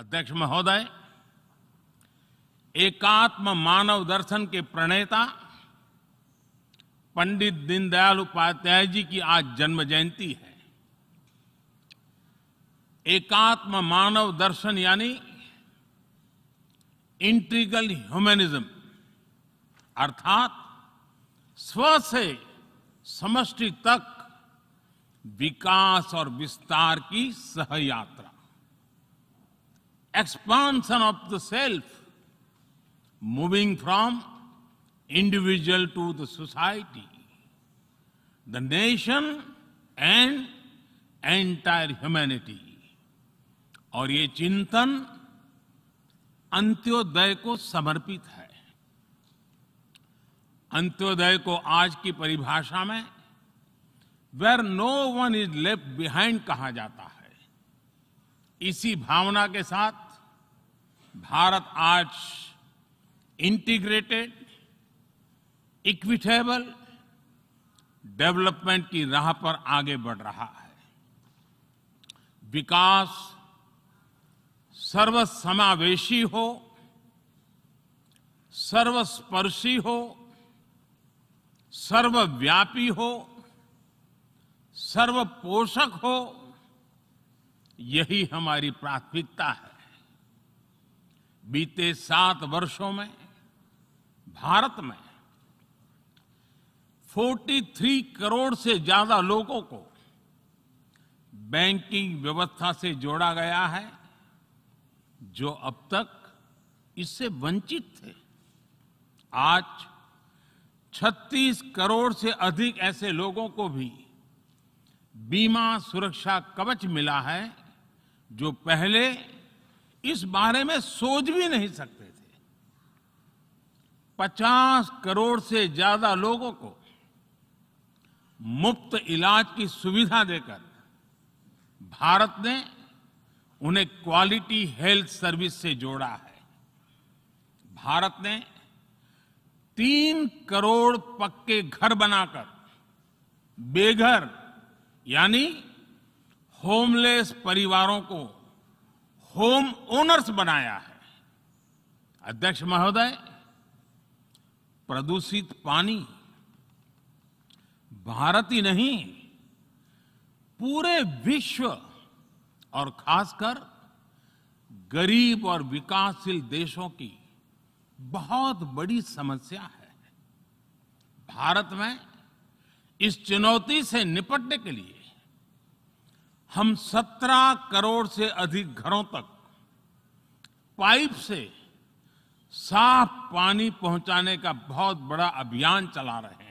अध्यक्ष महोदय एकात्म मानव दर्शन के प्रणेता पंडित दीनदयाल उपाध्याय जी की आज जन्म जयंती है एकात्म मानव दर्शन यानी इंट्रीगल ह्यूमनिज्म अर्थात स्व से समष्टि तक विकास और विस्तार की सहयात्रा expansion of the self, moving from individual to the society, the nation and entire humanity और ये चिंतन अंत्योदय को समर्पित है अंत्योदय को आज की परिभाषा में where no one is left behind कहा जाता है इसी भावना के साथ भारत आज इंटीग्रेटेड इक्विटेबल डेवलपमेंट की राह पर आगे बढ़ रहा है विकास सर्वसमावेशी हो सर्वस्पर्शी हो सर्वव्यापी हो सर्वपोषक हो यही हमारी प्राथमिकता है बीते सात वर्षों में भारत में 43 करोड़ से ज्यादा लोगों को बैंकिंग व्यवस्था से जोड़ा गया है जो अब तक इससे वंचित थे आज 36 करोड़ से अधिक ऐसे लोगों को भी बीमा सुरक्षा कवच मिला है जो पहले इस बारे में सोच भी नहीं सकते थे 50 करोड़ से ज्यादा लोगों को मुफ्त इलाज की सुविधा देकर भारत ने उन्हें क्वालिटी हेल्थ सर्विस से जोड़ा है भारत ने तीन करोड़ पक्के घर बनाकर बेघर यानी होमलेस परिवारों को होम ओनर्स बनाया है अध्यक्ष महोदय प्रदूषित पानी भारत ही नहीं पूरे विश्व और खासकर गरीब और विकासशील देशों की बहुत बड़ी समस्या है भारत में इस चुनौती से निपटने के लिए हम 17 करोड़ से अधिक घरों तक पाइप से साफ पानी पहुंचाने का बहुत बड़ा अभियान चला रहे हैं